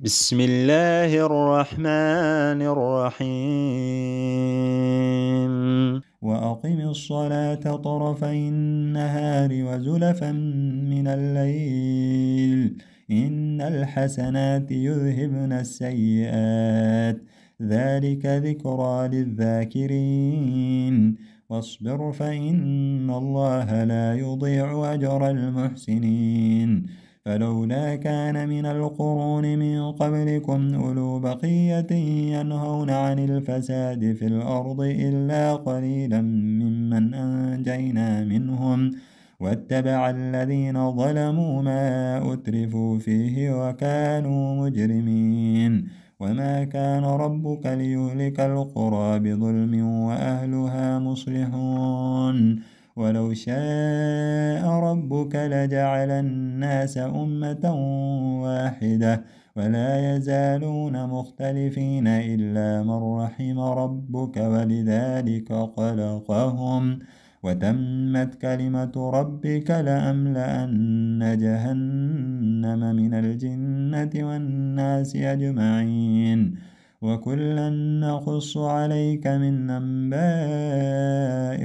بسم الله الرحمن الرحيم وأقم الصلاة طرفي النهار وزلفا من الليل إن الحسنات يذهبن السيئات ذلك ذكرى للذاكرين واصبر فإن الله لا يضيع أجر المحسنين فلولا كان من القرون من قبلكم أولو بقية ينهون عن الفساد في الأرض إلا قليلا ممن أنجينا منهم واتبع الذين ظلموا ما أترفوا فيه وكانوا مجرمين وما كان ربك ليهلك القرى بظلم وأهلها مصلحون ولو شاء ربك لجعل الناس أمة واحدة ولا يزالون مختلفين إلا من رحم ربك ولذلك خلقهم وتمت كلمة ربك لأملأن جهنم من الجنة والناس أجمعين وكلا نقص عليك من أنباء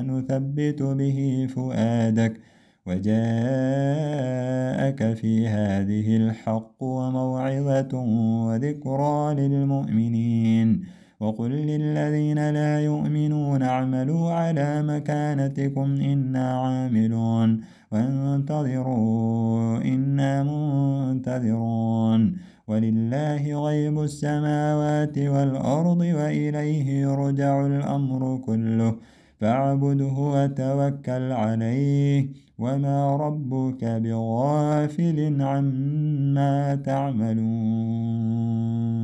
نثبت به فؤادك وجاءك في هذه الحق وموعظة وذكرى للمؤمنين وقل للذين لا يؤمنون اعملوا على مكانتكم إنا عاملون وانتظروا إنا منتظرون ولله غيب السماوات والأرض وإليه يرجع الأمر كله فاعبده وتوكل عليه وما ربك بغافل عما تعملون